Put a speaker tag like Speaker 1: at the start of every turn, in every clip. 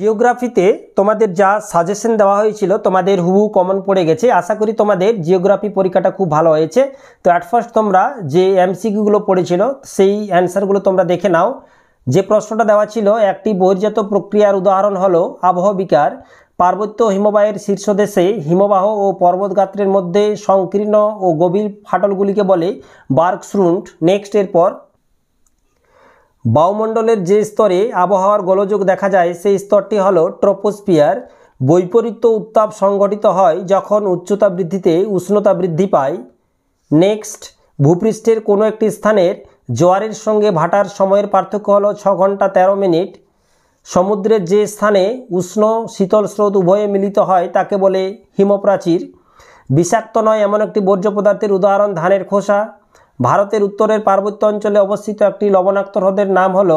Speaker 1: জিওগ্রাফিতে তোমাদের যা সাজেশন দেওয়া হয়েছিল তোমাদের হুবু কমন পড়ে গেছে আশা করি তোমাদের জিওগ্রাফি পরীক্ষাটা খুব ভালো হয়েছে তো অ্যাট ফার্স্ট তোমরা যে এমসিকিউগুলো পড়েছিল সেই অ্যান্সারগুলো তোমরা দেখে নাও যে প্রশ্নটা দেওয়া ছিল একটি বহির্জাত প্রক্রিয়ার উদাহরণ হলো আবহবিকার পার্বত্য হিমবাহের শীর্ষ দেশে হিমবাহ ও পর্বতগাত্রের মধ্যে সংকীর্ণ ও গভীর ফাটলগুলিকে বলে বার্কশ্রুন্ট নেক্সট এরপর বায়ুমণ্ডলের যে স্তরে আবহাওয়ার গোলযোগ দেখা যায় সেই স্তরটি হল ট্রোপোস্পিয়ার বৈপরীত্য উত্তাপ সংগঠিত হয় যখন উচ্চতা বৃদ্ধিতে উষ্ণতা বৃদ্ধি পায় নেক্সট ভূপৃষ্ঠের কোনো একটি স্থানের জোয়ারের সঙ্গে ভাটার সময়ের পার্থক্য হল ছ ঘন্টা ১৩ মিনিট সমুদ্রের যে স্থানে উষ্ণ শীতল স্রোত উভয়ে মিলিত হয় তাকে বলে হিমপ্রাচীর বিষাক্ত নয় এমন একটি বর্জ্য পদার্থের উদাহরণ ধানের খোসা ভারতের উত্তরের পার্বত্য অঞ্চলে অবস্থিত একটি লবণাক্ত হ্রদের নাম হল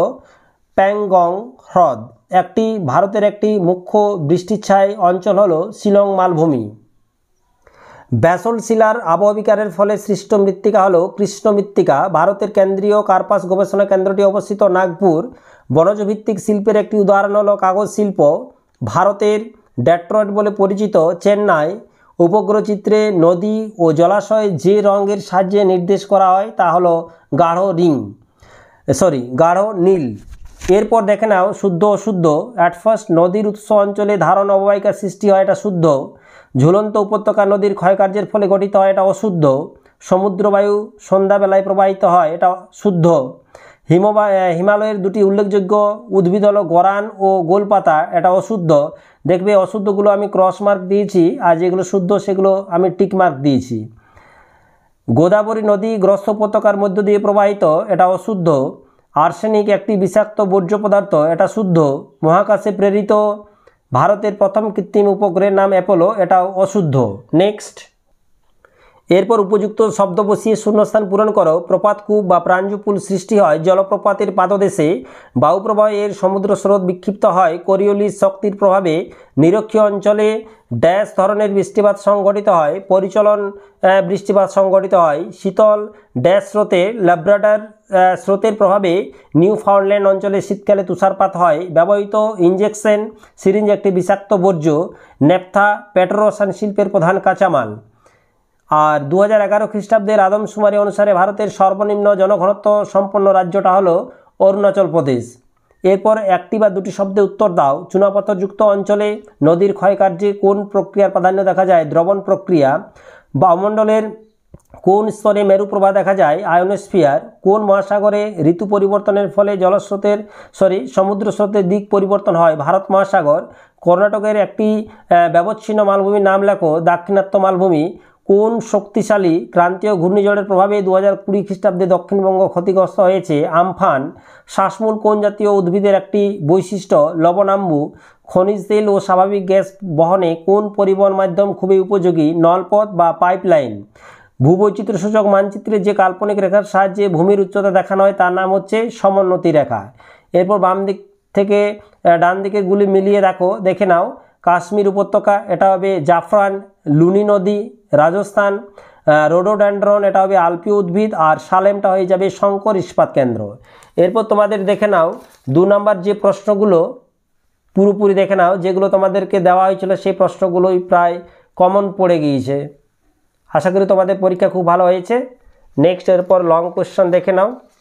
Speaker 1: প্যাংগং হ্রদ একটি ভারতের একটি মুখ্য বৃষ্টিচ্ছায় অঞ্চল হল শিলং মালভূমি ব্যাসল শিলার আবহবিকারের ফলে সৃষ্ট মৃত্তিকা হল কৃষ্ণ মৃত্তিকা ভারতের কেন্দ্রীয় কার্পাস গবেষণা কেন্দ্রটি অবস্থিত নাগপুর বনজভিত্তিক শিল্পের একটি উদাহরণ হল কাগজ শিল্প ভারতের ডেট্রয়েড বলে পরিচিত চেন্নাই উপগ্রহচিত্রে নদী ও জলাশয় যে রঙের সাহায্যে নির্দেশ করা হয় তা হলো গাঢ় রিং সরি গাঢ় নীল এরপর দেখে নাও শুদ্ধ অশুদ্ধ অ্যাট ফার্স্ট নদীর উৎস অঞ্চলে ধারণ অববাহিকার সৃষ্টি হয় এটা শুদ্ধ ঝুলন্ত উপত্যকা নদীর ক্ষয়কার্যের ফলে গঠিত হয় এটা অশুদ্ধ সমুদ্রবায়ু সন্ধ্যাবেলায় প্রবাহিত হয় এটা শুদ্ধ হিমবা হিমালয়ের দুটি উল্লেখযোগ্য উদ্ভিদ হলো গরান ও গোলপাতা এটা অশুদ্ধ দেখবে অশুদ্ধগুলো আমি ক্রস মার্ক দিয়েছি আর যেগুলো শুদ্ধ সেগুলো আমি টিক মার্ক দিয়েছি গোদাবরী নদী গ্রস্ত উপত্যকার মধ্য দিয়ে প্রবাহিত এটা অশুদ্ধ আর্সেনিক একটি বিষাক্ত বর্জ্য পদার্থ এটা শুদ্ধ মহাকাশে প্রেরিত ভারতের প্রথম কৃত্রিম উপগ্রহের নাম অ্যাপোলো এটা অশুদ্ধ নেক্সট এরপর উপযুক্ত শব্দ বসিয়ে শূন্যস্থান পূরণ করো প্রপাতকূপ বা প্রাণজপুল সৃষ্টি হয় জলপ্রপাতের পাদদেশে বায়ুপ্রবাহে এর সমুদ্র স্রোত বিক্ষিপ্ত হয় কোরিওলিস শক্তির প্রভাবে নিরক্ষীয় অঞ্চলে ড্যাশ ধরনের বৃষ্টিপাত সংঘটিত হয় পরিচলন বৃষ্টিপাত সংঘটিত হয় শীতল ড্যাশ স্রোতে ল্যাব্রাডার স্রোতের প্রভাবে নিউ ফাউন্ডল্যান্ড অঞ্চলে শীতকালে তুষারপাত হয় ব্যবহৃত ইঞ্জেকশন সিরিঞ্জ একটি বিষাক্ত বর্জ্য ন্যাপথা পেট্রোসান শিল্পের প্রধান কাঁচামাল আর দু হাজার এগারো খ্রিস্টাব্দের আদমশুমারি অনুসারে ভারতের সর্বনিম্ন জনঘনত্ব সম্পন্ন রাজ্যটা হলো অরুণাচল প্রদেশ এরপর একটি বা দুটি শব্দে উত্তর দাও চুনাপথরযুক্ত অঞ্চলে নদীর ক্ষয়কার্যে কোন প্রক্রিয়ার প্রাধান্য দেখা যায় দ্রবণ প্রক্রিয়া বামণ্ডলের কোন স্তরে মেরুপ্রভা দেখা যায় আয়োনোস্ফিয়ার কোন মহাসাগরে ঋতু পরিবর্তনের ফলে জলস্রোতের সরি সমুদ্র স্রোতের দিক পরিবর্তন হয় ভারত মহাসাগর কর্ণাটকের একটি ব্যবচ্ছিন্ন মালভূমির নাম লেখো দাক্ষিণাত্য মালভূমি কোন শক্তিশালী ক্রান্তীয় ঘূর্ণিঝড়ের প্রভাবে দু হাজার কুড়ি খ্রিস্টাব্দে দক্ষিণবঙ্গ ক্ষতিগ্রস্ত হয়েছে আমফান শ্বাসমূল কোন জাতীয় উদ্ভিদের একটি বৈশিষ্ট্য লবণাম্বু খনিজ তেল ও স্বাভাবিক গ্যাস বহনে কোন পরিবহন মাধ্যম খুবই উপযোগী নলপথ বা পাইপলাইন ভূবৈচিত্র্য সূচক মানচিত্রে যে কাল্পনিক রেখার সাহায্যে ভূমির উচ্চতা দেখানো হয় তার নাম হচ্ছে সমোন্নতি রেখা এরপর বাম দিক থেকে ডান দিকে গুলি মিলিয়ে দেখো দেখে নাও কাশ্মীর উপত্যকা এটা হবে জাফরান লুনি নদী রাজস্থান রোডোড্যান্ড্রন এটা হবে আলপি উদ্ভিদ আর সালেমটা হয়ে যাবে শঙ্কর ইস্পাত কেন্দ্র এরপর তোমাদের দেখে নাও দু নম্বর যে প্রশ্নগুলো পুরোপুরি দেখে নাও যেগুলো তোমাদেরকে দেওয়া হয়েছিল সেই প্রশ্নগুলোই প্রায় কমন পড়ে গিয়েছে আশা করি তোমাদের পরীক্ষা খুব ভালো হয়েছে নেক্সট এরপর লং কোশ্চেন দেখে নাও